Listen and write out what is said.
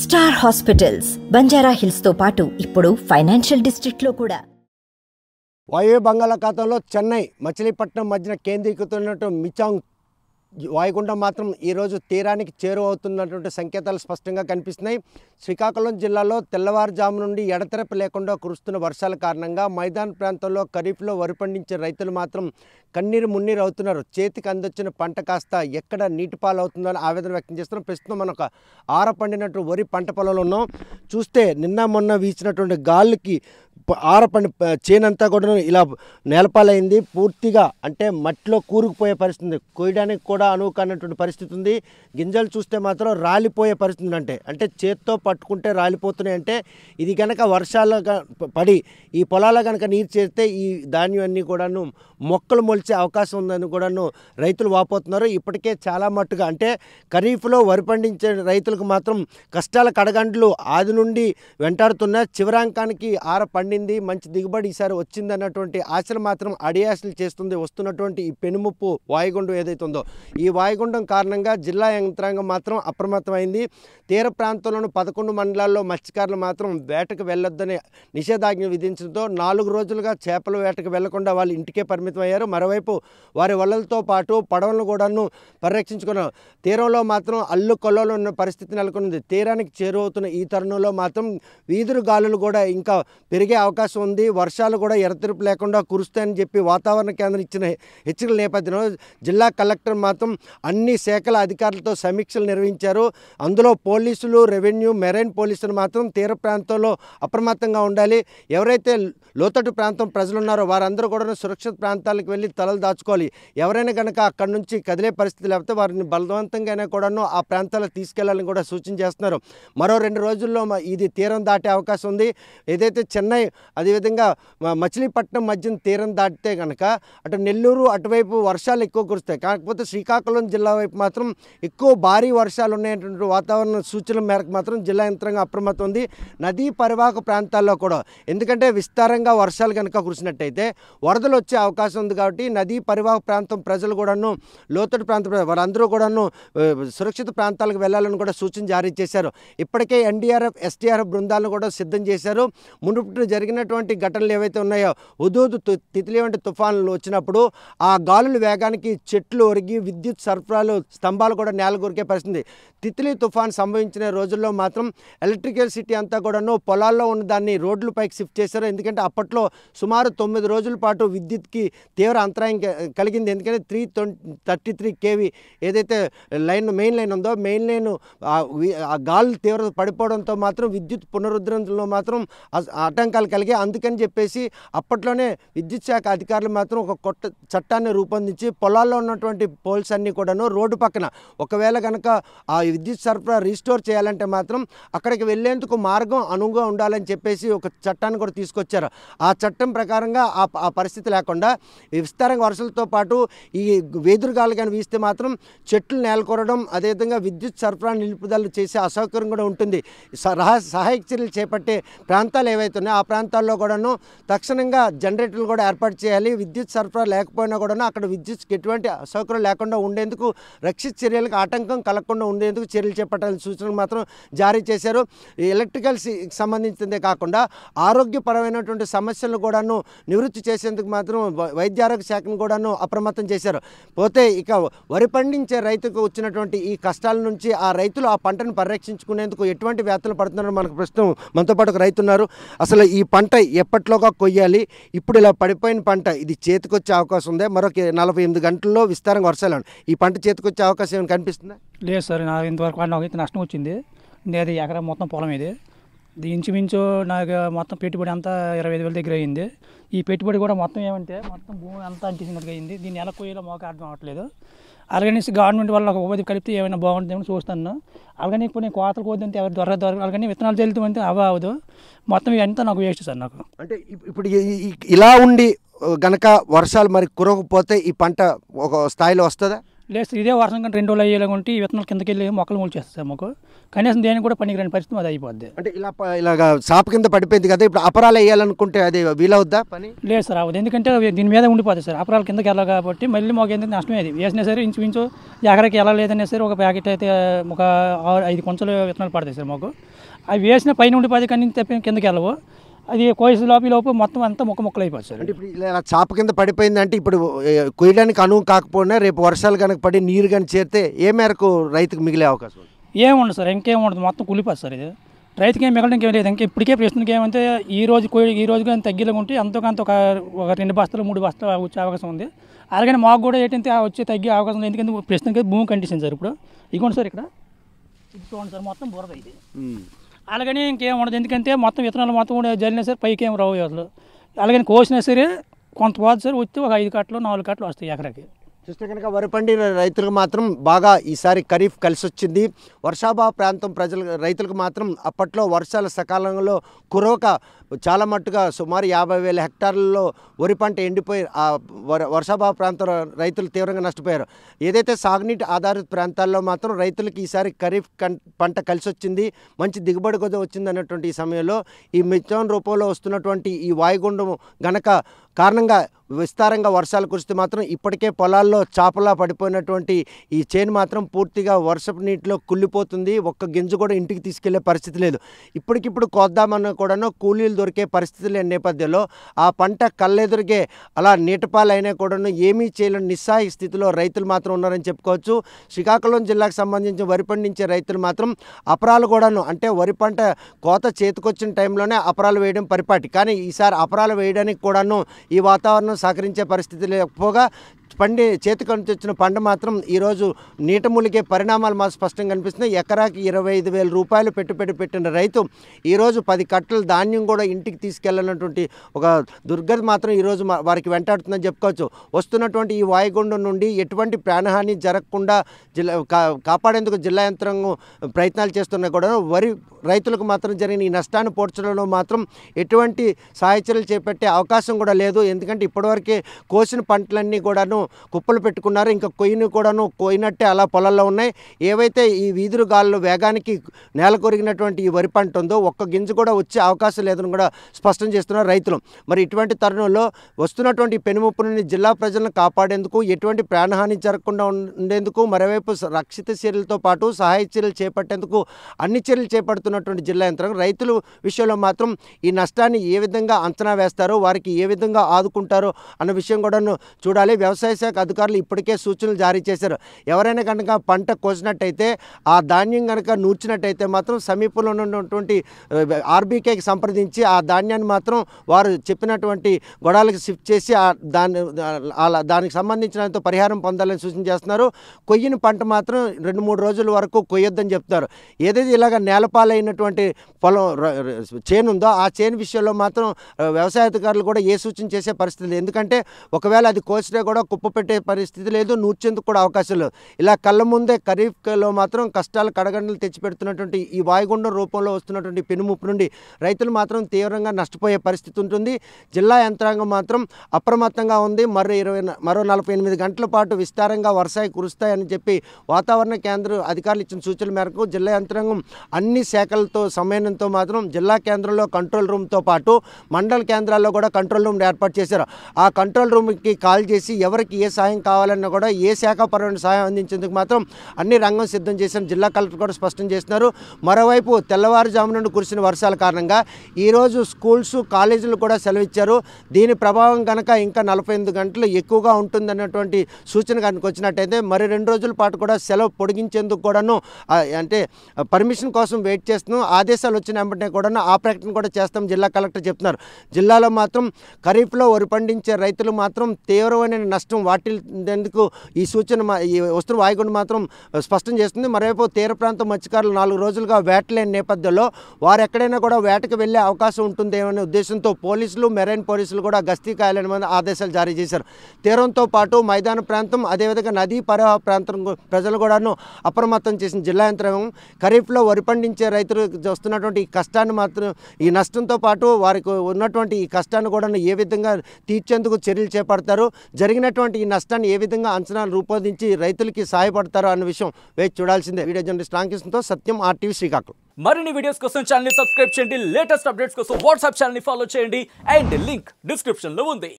star hospitals Banjara హిల్స్తో పాటు ఇప్పుడు financial డిస్ట్రిక్ట్లో కూడా వాయు బంగాళాఖాతంలో చెన్నై మచిలీపట్నం మధ్యన కేంద్రీకృతమైన మిచాంగ్ వాయుగుండం మాత్రం ఈరోజు తీరానికి చేరువవుతున్నటువంటి సంకేతాలు స్పష్టంగా కనిపిస్తున్నాయి శ్రీకాకుళం జిల్లాలో తెల్లవారుజాము నుండి ఎడతెరపు లేకుండా కురుస్తున్న వర్షాల కారణంగా మైదాన్ ప్రాంతంలో ఖరీఫ్లో వరి పండించే రైతులు మాత్రం కన్నీరు మున్నీరు అవుతున్నారు చేతికి అందొచ్చిన పంట కాస్త ఎక్కడ నీటి ఆవేదన వ్యక్తం చేస్తున్నాం ప్రస్తుతం మనం ఒక ఆర పండినట్టు వరి పంట పొలంలో ఉన్నాం చూస్తే నిన్న మొన్న వీచినటువంటి గాలికి ఆరపండి చేను అంతా కూడా ఇలా నేలపాలైంది పూర్తిగా అంటే మట్టిలో కూరుకుపోయే పరిస్థితి ఉంది కోయడానికి కూడా అనువు కానటువంటి పరిస్థితి ఉంది గింజలు చూస్తే మాత్రం రాలిపోయే పరిస్థితి అంటే అంటే చేత్తో పట్టుకుంటే రాలిపోతున్నాయి అంటే ఇది కనుక వర్షాలు పడి ఈ పొలాల కనుక నీరు చేస్తే ఈ ధాన్యం అన్నీ కూడాను మొక్కలు మొలిచే అవకాశం ఉందని కూడాను రైతులు వాపోతున్నారు ఇప్పటికే చాలా మట్టుగా అంటే ఖరీఫ్లో వరి పండించే రైతులకు మాత్రం కష్టాల కడగండ్లు ఆది నుండి వెంటాడుతున్న చివరాంకానికి ఆర పండింది మంచి దిగుబడి ఈసారి వచ్చింది అన్నటువంటి ఆశలు మాత్రం అడియాసలు చేస్తుంది వస్తున్నటువంటి ఈ పెనుముప్పు వాయుగుండం ఏదైతే ఉందో ఈ వాయుగుండం కారణంగా జిల్లా యంత్రాంగం మాత్రం అప్రమత్తమైంది తీర ప్రాంతంలోని పదకొండు మండలాల్లో మత్స్యకారులు మాత్రం వేటకు వెళ్ళొద్దని నిషేధాజ్ఞ విధించడంతో నాలుగు రోజులుగా చేపల వేటకు వెళ్లకుండా వాళ్ళు ఇంటికే పరిమితం పరిమితమయ్యారు మరోవైపు వారి వలలతో పాటు పడవలను కూడాను పరిరక్షించుకున్నారు తీరంలో మాత్రం అల్లు కొల్లలు ఉన్న పరిస్థితి నెలకొంది తీరానికి చేరువవుతున్న ఈ తరుణంలో మాత్రం వీధురు గాలులు కూడా ఇంకా పెరిగే అవకాశం ఉంది వర్షాలు కూడా ఎరతెరుపు లేకుండా కురుస్తాయని చెప్పి వాతావరణ కేంద్రం ఇచ్చిన హెచ్చరికల నేపథ్యంలో జిల్లా కలెక్టర్ మాత్రం అన్ని శాఖల అధికారులతో సమీక్షలు నిర్వహించారు అందులో పోలీసులు రెవెన్యూ మెరైన్ పోలీసులు మాత్రం తీర ప్రాంతంలో అప్రమత్తంగా ఉండాలి ఎవరైతే లోతట్టు ప్రాంతం ప్రజలున్నారో వారందరూ కూడా సురక్షిత ప్రాంతం ప్రాంతాలకు వెళ్ళి తలలు దాచుకోవాలి ఎవరైనా కనుక అక్కడి నుంచి కదిలే పరిస్థితి లేకపోతే వారిని బలవంతంగానే కూడాను ఆ ప్రాంతాలకు తీసుకెళ్లాలని కూడా సూచన చేస్తున్నారు మరో రెండు రోజుల్లో ఇది తీరం దాటే అవకాశం ఉంది ఏదైతే చెన్నై అదేవిధంగా మచిలీపట్నం మధ్య తీరం దాటితే కనుక అటు నెల్లూరు అటువైపు వర్షాలు ఎక్కువ కురుస్తాయి కాకపోతే శ్రీకాకుళం జిల్లా వైపు మాత్రం ఎక్కువ భారీ వర్షాలు ఉన్నాయటువంటి వాతావరణ సూచనల మేరకు మాత్రం జిల్లా యంత్రంగా అప్రమత్తం ఉంది నదీ పరివాహక ప్రాంతాల్లో కూడా ఎందుకంటే విస్తారంగా వర్షాలు కనుక కురిసినట్టయితే వరదలు వచ్చే అవకాశం అవకాశం ఉంది కాబట్టి నదీ పరివాహ ప్రాంతం ప్రజలు కూడాను లోతట్టు ప్రాంత వారందరూ కూడాను సురక్షిత ప్రాంతాలకు వెళ్లాలని కూడా సూచన జారీ చేశారు ఇప్పటికే ఎన్డీఆర్ఎఫ్ ఎస్డీఆర్ఎఫ్ బృందాలను కూడా సిద్ధం చేశారు మునుపు జరిగినటువంటి ఘటనలు ఏవైతే ఉన్నాయో ఉదూదు తితిలి వంటి తుఫాన్లు వచ్చినప్పుడు ఆ గాలుల వేగానికి చెట్లు ఒరిగి విద్యుత్ సరఫరాలు స్తంభాలు కూడా నేల కొరికే పరిస్థితి తితిలి తుఫాన్ సంభవించిన రోజుల్లో మాత్రం ఎలక్ట్రికల్ సిటీ అంతా కూడాను పొలాల్లో ఉన్న దాన్ని రోడ్లపైకి షిఫ్ట్ చేశారు ఎందుకంటే అప్పట్లో సుమారు తొమ్మిది రోజుల పాటు విద్యుత్కి తీవ్ర అంతరాయం కలిగింది ఎందుకంటే త్రీ థర్టీ త్రీ కేవీ ఏదైతే లైన్ మెయిన్ లైన్ ఉందో మెయిన్ లైన్ ఆ గాలి తీవ్రత పడిపోవడంతో మాత్రం విద్యుత్ పునరుద్ధరణలో మాత్రం ఆటంకాలు కలిగాయి అందుకని చెప్పేసి అప్పట్లోనే విద్యుత్ శాఖ అధికారులు మాత్రం ఒక కొత్త చట్టాన్ని రూపొందించి పొలాల్లో ఉన్నటువంటి పోల్స్ అన్నీ కూడాను రోడ్డు పక్కన ఒకవేళ కనుక ఆ విద్యుత్ సరఫరా రీస్టోర్ చేయాలంటే మాత్రం అక్కడికి వెళ్ళేందుకు మార్గం అనువుగా ఉండాలని చెప్పేసి ఒక చట్టాన్ని కూడా తీసుకొచ్చారు ఆ చట్టం ప్రకారంగా ఆ పరిస్థితి లేకుండా విస్తారంగా వర్షాలతో పాటు ఈ వేదురుగాలు కానీ వీస్తే మాత్రం చెట్లు నేలకొరడం అదేవిధంగా విద్యుత్ సరఫరా నిలుపుదల చేసే అసౌకర్యం కూడా ఉంటుంది సహాయక చర్యలు చేపట్టే ప్రాంతాలు ఏవైతే ఉన్నాయో ఆ ప్రాంతాల్లో కూడాను తక్షణంగా జనరేటర్లు కూడా ఏర్పాటు చేయాలి విద్యుత్ సరఫరా లేకపోయినా కూడాను అక్కడ విద్యుత్కి ఎటువంటి అసౌకర్యం లేకుండా ఉండేందుకు రక్షిత చర్యలకు ఆటంకం కలగకుండా ఉండేందుకు చర్యలు చేపట్టాలని సూచనలు మాత్రం జారీ చేశారు ఎలక్ట్రికల్స్ సంబంధించిందే కాకుండా ఆరోగ్యపరమైనటువంటి సమస్యలను కూడాను నివృత్తి చేసేందుకు మాత్రం వైద్యారోగ్య శాఖను కూడాను అప్రమత్తం చేశారు పోతే ఇక వరి పండించే రైతుకు వచ్చినటువంటి ఈ కష్టాల నుంచి ఆ రైతులు ఆ పంటను పరిరక్షించుకునేందుకు ఎటువంటి వ్యాధులు పడుతున్నారో మనకు ప్రస్తుతం మనతో పాటు ఒక రైతు ఉన్నారు అసలు ఈ పంట ఎప్పట్లోగా కొయ్యాలి ఇప్పుడు ఇలా పడిపోయిన పంట ఇది చేతికొచ్చే అవకాశం ఉందే మరొక నలభై ఎనిమిది గంటల్లో విస్తారంగా వర్షాలు ఈ పంట చేతికొచ్చే అవకాశం ఏమైనా కనిపిస్తుందా లేదు సార్ నాకు ఇంతవరకు నష్టం వచ్చింది అది ఎకరం మొత్తం పొలం ఇది ఇంచుమించు నాకు మొత్తం పెట్టుబడి అంతా ఇరవై ఐదు వేల దగ్గర అయింది ఈ పెట్టుబడి కూడా మొత్తం ఏమంటే మొత్తం భూమి అంతా అంటించినట్టుగా అయింది దీన్ని ఎలా కొయ్యాలో మాకు అర్థం అవ్వట్లేదు ఆర్గానిక్స్ గవర్నమెంట్ వల్ల ఒక ఉపాధి కలిపితే ఏమైనా బాగుంటుందేమో చూస్తాను ఆర్గానిక్ కొన్ని కోతలు కోద్దంటే ఎవరు దొర దొర ఆర్గానిక్ విత్తనాలు చల్లుతామంటే అవ అవదు మొత్తం ఇవంతా నాకు వేస్ట్ సార్ నాకు అంటే ఇప్పుడు ఇలా ఉండి గనక వర్షాలు మరి కురవకపోతే ఈ పంట ఒక స్థాయిలో వస్తుందా లేదు ఇదే వర్షం కంటే రెండు రోజులు అయ్యేలా ఉంటే ఈ విత్తనాలు కిందకి వెళ్ళి మొక్కలు మూల్చేస్తాయి మాకు కనీసం దేనికి కూడా పనికిరాని పరిస్థితి అది అయిపోద్ది అంటే ఇలా ఇలాగ సాప కింద పడిపోయింది కదా ఇప్పుడు అపరాలు వేయాలనుకుంటే అది వీలవుద్దా పని లేదు సార్ అవ్వదు ఎందుకంటే దీని మీద ఉండిపోతుంది సార్ అపరాల కిందకి వెళ్ళాలి కాబట్టి మళ్ళీ మాకు ఏంటంటే నష్టమే అది వేసినా సరే ఇంచు ఎకరాకి ఎలా లేదనే సరే ఒక ప్యాకెట్ అయితే ఒక ఐదు కొంచెలు విత్తనాలు పడతాయి సార్ మాకు అవి వేసిన పైన ఉండిపోతే కానీ తప్ప కిందకి వెళ్ళవు అది కోసిన లోపల లోపు మొత్తం అంతా ముక్క ముక్కలు అయిపోతుంది అంటే ఇప్పుడు ఇలా చాప కింద పడిపోయిందంటే ఇప్పుడు కొయ్యడానికి అనువు కాకపోయినా రేపు వర్షాలు కనుక పడి నీరు కనుక చేరితే ఏ మేరకు రైతుకు మిగిలే అవకాశం ఏముండదు సార్ ఇంకేం ఉండదు మొత్తం కులిపోతుంది సార్ ఇది రైతుకి ఏం మిగలడం ఏం లేదు ఇంకా ఇప్పటికే ప్రశ్నకి ఏమంటే ఈ రోజు ఈ రోజు కానీ తగ్గిలా ఉంటే అంతకంత ఒక ఒక రెండు బస్తాలు మూడు బస్తాలు వచ్చే అవకాశం ఉంది అలాగే మాకు కూడా ఏంటంటే వచ్చే తగ్గే అవకాశం ఉంది ఎందుకంటే ప్రశ్నకి భూమి కండిషన్ సార్ ఇప్పుడు ఇగోండి సార్ ఇక్కడ చూడండి సార్ మొత్తం బురద ఇది అలాగని ఇంకేం ఉండదు ఎందుకంటే మొత్తం విత్తనాలు మొత్తం కూడా జల్లినా సరే పైకి ఏం రావు అసలు అలాగని కోసినా సరే కొంత పోదు సరే వచ్చి ఒక ఐదు కట్టలు నాలుగు కట్టలు వస్తాయి ఎకరాకి చూస్తే కనుక వరి పండిన రైతులకు మాత్రం బాగా ఈసారి ఖరీఫ్ కలిసి వచ్చింది వర్షాభావ ప్రాంతం ప్రజలు రైతులకు మాత్రం అప్పట్లో వర్షాల సకాలంలో కురోక చాలా మట్టుగా సుమారు యాభై వేల హెక్టార్లలో వరి పంట ఎండిపోయి ఆ వర్షాభావ ప్రాంతం రైతులు తీవ్రంగా నష్టపోయారు ఏదైతే సాగునీటి ఆధారిత ప్రాంతాల్లో మాత్రం రైతులకు ఈసారి ఖరీఫ్ పంట కలిసి వచ్చింది మంచి దిగుబడి కొద్ది వచ్చింది అన్నటువంటి ఈ సమయంలో ఈ మిథాన్ రూపంలో వస్తున్నటువంటి ఈ వాయుగుండం గనక కారణంగా విస్తారంగా వర్షాలు కురిస్తే మాత్రం ఇప్పటికే పొలాల్లో చేపలా పడిపోయినటువంటి ఈ చేను మాత్రం పూర్తిగా వర్షపు నీటిలో కుళ్ళిపోతుంది ఒక్క గింజ కూడా ఇంటికి తీసుకెళ్లే పరిస్థితి లేదు ఇప్పటికిప్పుడు కోద్దామన్న కూడాను కూలీలు దొరికే పరిస్థితి లేని నేపథ్యంలో ఆ పంట కళ్ళెదురికే అలా నీటపాలైనా కూడాను ఏమీ చేయలేని నిస్సాయ స్థితిలో రైతులు మాత్రం ఉన్నారని చెప్పుకోవచ్చు శ్రీకాకుళం జిల్లాకు సంబంధించి వరి పండించే రైతులు మాత్రం అపరాలు కూడాను అంటే వరి పంట కోత చేతికొచ్చిన టైంలోనే అపరాలు వేయడం పరిపాటి కానీ ఈసారి అపరాలు వేయడానికి కూడాను ఈ వాతావరణం సహకరించే పరిస్థితి లేకపోగా పండి చేతికొని తెచ్చిన పంట మాత్రం ఈరోజు నీట పరిణామాలు మాకు స్పష్టంగా కనిపిస్తున్నాయి ఎకరాకి ఇరవై ఐదు వేల రూపాయలు పెట్టుబడి పెట్టిన రైతు ఈరోజు పది కట్టల ధాన్యం కూడా ఇంటికి తీసుకెళ్లనటువంటి ఒక దుర్గతి మాత్రం ఈరోజు వారికి వెంటాడుతుందని చెప్పుకోవచ్చు వస్తున్నటువంటి ఈ వాయుగుండం నుండి ఎటువంటి ప్రాణహాని జరగకుండా జిల్లా కాపాడేందుకు జిల్లా యంత్రాంగం ప్రయత్నాలు చేస్తున్నా కూడా వరి రైతులకు మాత్రం జరిగిన ఈ నష్టాన్ని పోడ్చడంలో మాత్రం ఎటువంటి సాయచర్యలు చేపట్టే అవకాశం కూడా లేదు ఎందుకంటే ఇప్పటివరకే కోసిన పంటలన్నీ కూడాను కుప్పలు పెట్టుకున్నారు ఇంకా కొయ్యిని కూడాను కోయినట్టే అలా పొలాల్లో ఉన్నాయి ఏవైతే ఈ వీధులు గాలు వేగానికి నేల కొరిగినటువంటి ఈ వరి పంట ఉందో ఒక్క గింజ కూడా వచ్చే అవకాశం లేదని కూడా స్పష్టం చేస్తున్నారు రైతులు మరి ఇటువంటి తరుణంలో వస్తున్నటువంటి పెనుముప్పు నుండి జిల్లా ప్రజలను కాపాడేందుకు ఎటువంటి ప్రాణహాని జరగకుండా ఉండేందుకు మరోవైపు రక్షిత చర్యలతో పాటు సహాయ చర్యలు చేపట్టేందుకు అన్ని చర్యలు చేపడుతున్నటువంటి జిల్లా యంత్రాంగం రైతులు విషయంలో మాత్రం ఈ నష్టాన్ని ఏ విధంగా అంచనా వేస్తారో వారికి ఏ విధంగా ఆదుకుంటారో అన్న విషయం కూడాను చూడాలి వ్యవసాయ వ్యవసాయ శాఖ అధికారులు ఇప్పటికే సూచనలు జారీ చేశారు ఎవరైనా కనుక పంట కోసినట్టయితే ఆ ధాన్యం కనుక నూర్చినట్టయితే మాత్రం సమీపంలో ఉన్నటువంటి ఆర్బీకేకి సంప్రదించి ఆ ధాన్యాన్ని మాత్రం వారు చెప్పినటువంటి గొడవలకు షిఫ్ట్ చేసి దాని దానికి సంబంధించిన పరిహారం పొందాలని సూచన చేస్తున్నారు కొయ్యిన పంట మాత్రం రెండు మూడు రోజుల వరకు కొయ్యొద్దని చెప్తారు ఏదైతే ఇలాగ నేలపాలైనటువంటి పొలం చేను ఉందో ఆ చేను విషయంలో మాత్రం వ్యవసాయ అధికారులు కూడా ఏ సూచన చేసే పరిస్థితి ఎందుకంటే ఒకవేళ అది కోసినా కూడా అప్పు పెట్టే పరిస్థితి లేదు నూర్చేందుకు కూడా అవకాశం లేదు ఇలా కళ్ళ ముందే ఖరీఫ్లో మాత్రం కష్టాలు కడగండలు తెచ్చిపెడుతున్నటువంటి ఈ వాయుగుండం రూపంలో వస్తున్నటువంటి పెనుముప్పు నుండి రైతులు మాత్రం తీవ్రంగా నష్టపోయే పరిస్థితి ఉంటుంది జిల్లా యంత్రాంగం మాత్రం అప్రమత్తంగా ఉంది మరో ఇరవై మరో నలభై ఎనిమిది గంటల పాటు విస్తారంగా వర్షాయి కురుస్తాయని చెప్పి వాతావరణ కేంద్రం అధికారులు ఇచ్చిన సూచనల మేరకు జిల్లా యంత్రాంగం అన్ని శాఖలతో సమయంతో మాత్రం జిల్లా కేంద్రంలో కంట్రోల్ రూమ్తో పాటు మండల కేంద్రాల్లో కూడా కంట్రోల్ రూమ్ ఏర్పాటు చేశారు ఆ కంట్రోల్ రూమ్కి కాల్ చేసి ఎవరికి వారికి ఏ సాయం కావాలన్నా కూడా ఏ శాఖపరమైన సహాయం అందించేందుకు మాత్రం అన్ని రంగం సిద్ధం చేశాం జిల్లా కలెక్టర్ కూడా స్పష్టం చేస్తున్నారు మరోవైపు తెల్లవారుజాము నుండి కురిసిన వర్షాల కారణంగా ఈరోజు స్కూల్స్ కాలేజీలు కూడా సెలవిచ్చారు దీని ప్రభావం కనుక ఇంకా నలభై గంటలు ఎక్కువగా ఉంటుందన్నటువంటి సూచన కనుక వచ్చినట్టయితే మరి రెండు రోజుల పాటు కూడా సెలవు పొడిగించేందుకు కూడాను అంటే పర్మిషన్ కోసం వెయిట్ చేస్తున్నాం ఆదేశాలు వచ్చిన వెంటనే కూడాను ఆ ప్రకటన కూడా చేస్తాం జిల్లా కలెక్టర్ చెప్తున్నారు జిల్లాలో మాత్రం ఖరీఫ్లో వరి పండించే రైతులు మాత్రం తీవ్రమైన నష్టం వాటిల్లేందుకు ఈ సూచన ఈ వస్తున్న వాయుగుండం మాత్రం స్పష్టం చేస్తుంది మరోవైపు తీర ప్రాంతం మత్స్యకారులు నాలుగు రోజులుగా వేటలేని నేపథ్యంలో వారు ఎక్కడైనా కూడా వేటకు వెళ్లే అవకాశం ఉంటుందేమనే ఉద్దేశంతో పోలీసులు మెరైన్ పోలీసులు కూడా గస్తీ కాయాలని ఆదేశాలు జారీ చేశారు తీరంతో పాటు మైదాన ప్రాంతం అదేవిధంగా నదీ పరివాహ ప్రాంతం ప్రజలు కూడాను అప్రమత్తం చేసిన జిల్లా యంత్రాంగం ఖరీఫ్లో వరి పండించే రైతులు వస్తున్నటువంటి ఈ కష్టాన్ని మాత్రం ఈ నష్టంతో పాటు వారికి ఉన్నటువంటి ఈ కష్టాన్ని కూడా ఏ విధంగా తీర్చేందుకు చర్యలు చేపడతారు జరిగినటువంటి వచ్చినటువంటి ఈ నష్టాన్ని ఏ విధంగా అంచనాలు రూపొందించి రైతులకి సహాయపడతారో అనే విషయం వేచి చూడాల్సిందే వీడియో జర్నలిస్ట్ రామకృష్ణతో సత్యం ఆర్టీవీ శ్రీకాకుళం మరిన్ని వీడియోస్ కోసం ఛానల్ సబ్స్క్రైబ్ చేయండి లేటెస్ట్ అప్డేట్స్ కోసం వాట్సాప్ ఛానల్ ఫాలో చేయండి అండ్ లింక్ డిస్క్రిప్షన్లో ఉంది